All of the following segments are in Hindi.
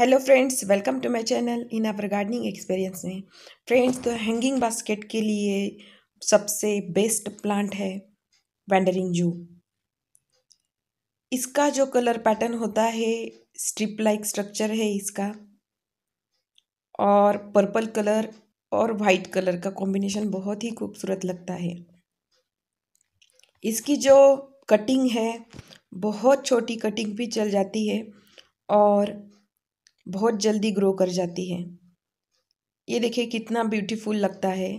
hello friends welcome to my channel in our gardening experience में फ्रेंड्स तो हैंगिंग बास्केट के लिए सबसे बेस्ट प्लांट है वेंडरिंग जू इसका जो कलर पैटर्न होता है स्ट्रिप लाइक स्ट्रक्चर है इसका और पर्पल कलर और वाइट कलर का कॉम्बिनेशन बहुत ही खूबसूरत लगता है इसकी जो कटिंग है बहुत छोटी कटिंग भी चल जाती है और बहुत जल्दी ग्रो कर जाती है ये देखिए कितना ब्यूटीफुल लगता है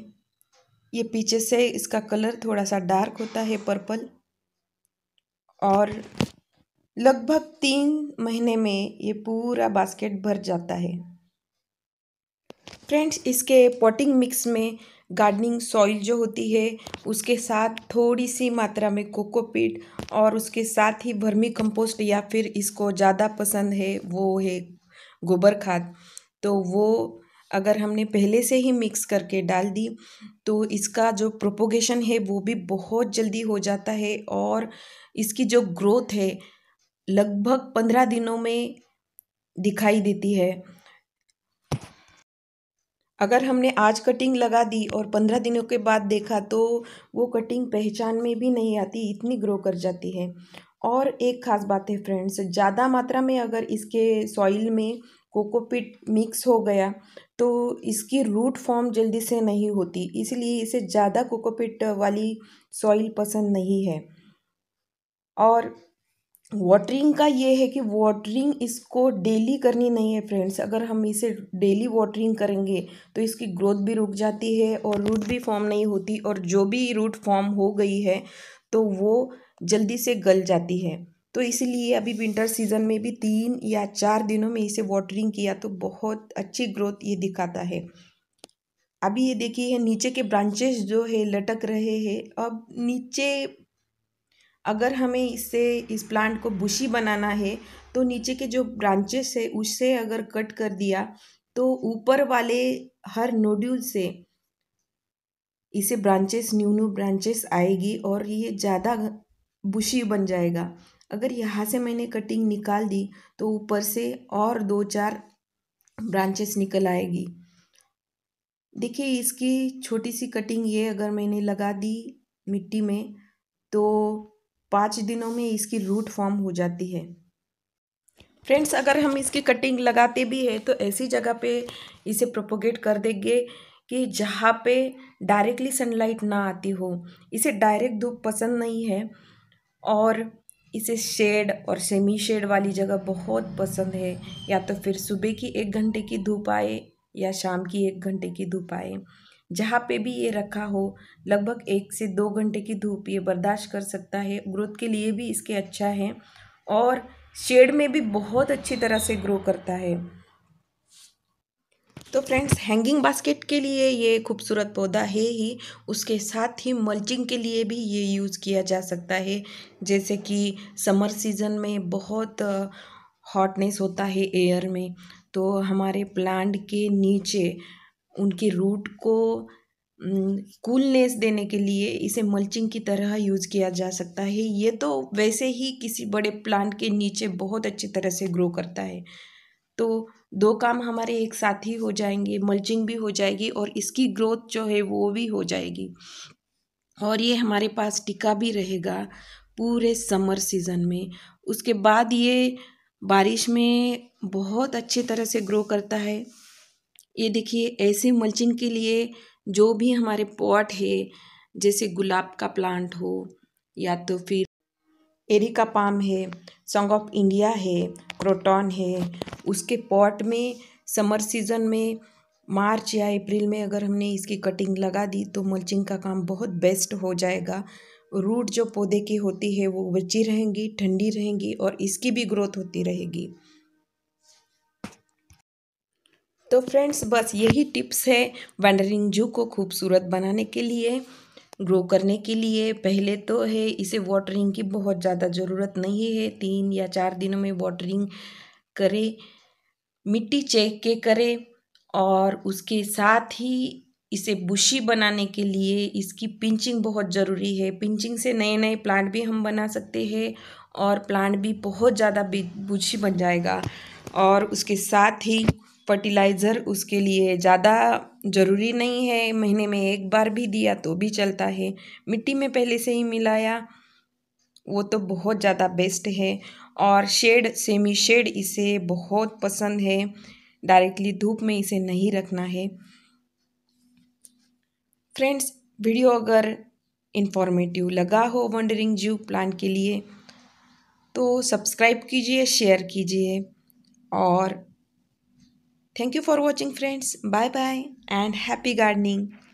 ये पीछे से इसका कलर थोड़ा सा डार्क होता है पर्पल और लगभग तीन महीने में ये पूरा बास्केट भर जाता है फ्रेंड्स इसके पॉटिंग मिक्स में गार्डनिंग सॉइल जो होती है उसके साथ थोड़ी सी मात्रा में कोकोपीट और उसके साथ ही वर्मी कंपोस्ट या फिर इसको ज़्यादा पसंद है वो है गोबर खाद तो वो अगर हमने पहले से ही मिक्स करके डाल दी तो इसका जो प्रोपोगेशन है वो भी बहुत जल्दी हो जाता है और इसकी जो ग्रोथ है लगभग पंद्रह दिनों में दिखाई देती है अगर हमने आज कटिंग लगा दी और पंद्रह दिनों के बाद देखा तो वो कटिंग पहचान में भी नहीं आती इतनी ग्रो कर जाती है और एक ख़ास बात है फ्रेंड्स ज़्यादा मात्रा में अगर इसके सॉइल में कोकोपीट मिक्स हो गया तो इसकी रूट फॉर्म जल्दी से नहीं होती इसलिए इसे ज़्यादा कोकोपीट वाली सॉइल पसंद नहीं है और वाटरिंग का ये है कि वाटरिंग इसको डेली करनी नहीं है फ्रेंड्स अगर हम इसे डेली वाटरिंग करेंगे तो इसकी ग्रोथ भी रुक जाती है और रूट भी फॉर्म नहीं होती और जो भी रूट फॉर्म हो गई है तो वो जल्दी से गल जाती है तो इसलिए अभी विंटर सीजन में भी तीन या चार दिनों में इसे वाटरिंग किया तो बहुत अच्छी ग्रोथ ये दिखाता है अभी ये देखिए नीचे के ब्रांचेस जो है लटक रहे हैं अब नीचे अगर हमें इससे इस प्लांट को बुशी बनाना है तो नीचे के जो ब्रांचेस है उससे अगर कट कर दिया तो ऊपर वाले हर नोड्यूल से इसे ब्रांचेस न्यू न्यू ब्रांचेस आएगी और ये ज़्यादा बुशी बन जाएगा अगर यहाँ से मैंने कटिंग निकाल दी तो ऊपर से और दो चार ब्रांचेस निकल आएगी देखिए इसकी छोटी सी कटिंग ये अगर मैंने लगा दी मिट्टी में तो पाँच दिनों में इसकी रूट फॉर्म हो जाती है फ्रेंड्स अगर हम इसकी कटिंग लगाते भी है तो ऐसी जगह पे इसे प्रोपोगेट कर देंगे कि जहाँ पे डायरेक्टली सनलाइट ना आती हो इसे डायरेक्ट धूप पसंद नहीं है और इसे शेड और सेमी शेड वाली जगह बहुत पसंद है या तो फिर सुबह की एक घंटे की धूप आए या शाम की एक घंटे की धूप आए जहाँ पे भी ये रखा हो लगभग एक से दो घंटे की धूप ये बर्दाश्त कर सकता है ग्रोथ के लिए भी इसके अच्छा है और शेड में भी बहुत अच्छी तरह से ग्रो करता है तो फ्रेंड्स हैंगिंग बास्केट के लिए ये खूबसूरत पौधा है ही उसके साथ ही मल्चिंग के लिए भी ये यूज़ किया जा सकता है जैसे कि समर सीज़न में बहुत हॉटनेस होता है एयर में तो हमारे प्लांट के नीचे उनके रूट को कूलनेस देने के लिए इसे मल्चिंग की तरह यूज़ किया जा सकता है ये तो वैसे ही किसी बड़े प्लांट के नीचे बहुत अच्छी तरह से ग्रो करता है तो दो काम हमारे एक साथ ही हो जाएंगे मल्चिंग भी हो जाएगी और इसकी ग्रोथ जो है वो भी हो जाएगी और ये हमारे पास टिका भी रहेगा पूरे समर सीज़न में उसके बाद ये बारिश में बहुत अच्छी तरह से ग्रो करता है ये देखिए ऐसे मल्चिंग के लिए जो भी हमारे पॉट है जैसे गुलाब का प्लांट हो या तो फिर एरिका पाम है सॉन्ग ऑफ इंडिया है क्रोटॉन है उसके पॉट में समर सीज़न में मार्च या अप्रैल में अगर हमने इसकी कटिंग लगा दी तो मल्चिंग का काम बहुत बेस्ट हो जाएगा रूट जो पौधे की होती है वो बची रहेंगी ठंडी रहेंगी और इसकी भी ग्रोथ होती रहेगी तो फ्रेंड्स बस यही टिप्स है वंडरिंग जू को खूबसूरत बनाने के लिए ग्रो करने के लिए पहले तो है इसे वाटरिंग की बहुत ज़्यादा ज़रूरत नहीं है तीन या चार दिनों में वाटरिंग करें मिट्टी चेक के करें और उसके साथ ही इसे बुशी बनाने के लिए इसकी पिंचिंग बहुत ज़रूरी है पिंचिंग से नए नए प्लांट भी हम बना सकते हैं और प्लांट भी बहुत ज़्यादा बुशी बन जाएगा और उसके साथ ही फर्टिलाइज़र उसके लिए ज़्यादा ज़रूरी नहीं है महीने में एक बार भी दिया तो भी चलता है मिट्टी में पहले से ही मिलाया वो तो बहुत ज़्यादा बेस्ट है और शेड सेमी शेड इसे बहुत पसंद है डायरेक्टली धूप में इसे नहीं रखना है फ्रेंड्स वीडियो अगर इन्फॉर्मेटिव लगा हो वंडरिंग जू प्लान के लिए तो सब्सक्राइब कीजिए शेयर कीजिए और thank you for watching friends bye bye and happy gardening